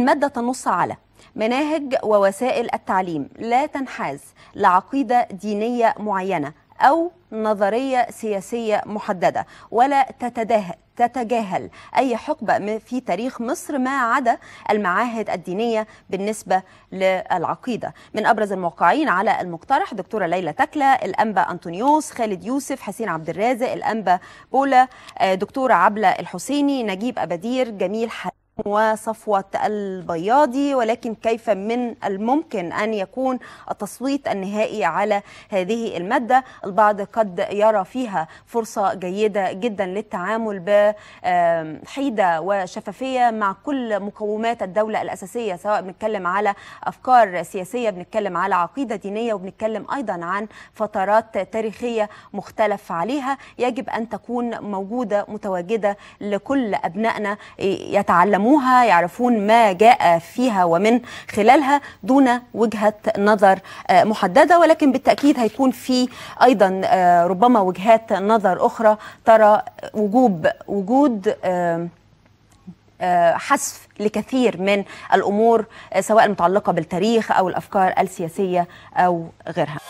المادة تنص على مناهج ووسائل التعليم لا تنحاز لعقيدة دينية معينة أو نظرية سياسية محددة ولا تتداهل تتجاهل أي حقبة في تاريخ مصر ما عدا المعاهد الدينية بالنسبة للعقيدة من أبرز الموقعين على المقترح دكتورة ليلى تكلة الأنبا أنطونيوس خالد يوسف حسين عبد الرازق الأنبا بولا آه، دكتورة عبلة الحسيني نجيب أبدير جميل حلال وصفوة البياضي ولكن كيف من الممكن أن يكون التصويت النهائي على هذه المادة البعض قد يرى فيها فرصة جيدة جدا للتعامل بحيدة وشفافية مع كل مقومات الدولة الأساسية سواء بنتكلم على أفكار سياسية بنتكلم على عقيدة دينية وبنتكلم أيضا عن فترات تاريخية مختلف عليها يجب أن تكون موجودة متواجدة لكل أبنائنا يتعلمون يفهموها يعرفون ما جاء فيها ومن خلالها دون وجهة نظر آه، محددة ولكن بالتأكيد هيكون في أيضا آه، ربما وجهات نظر أخرى ترى وجوب وجود آه، حذف لكثير من الامور سواء المتعلقه بالتاريخ او الافكار السياسيه او غيرها.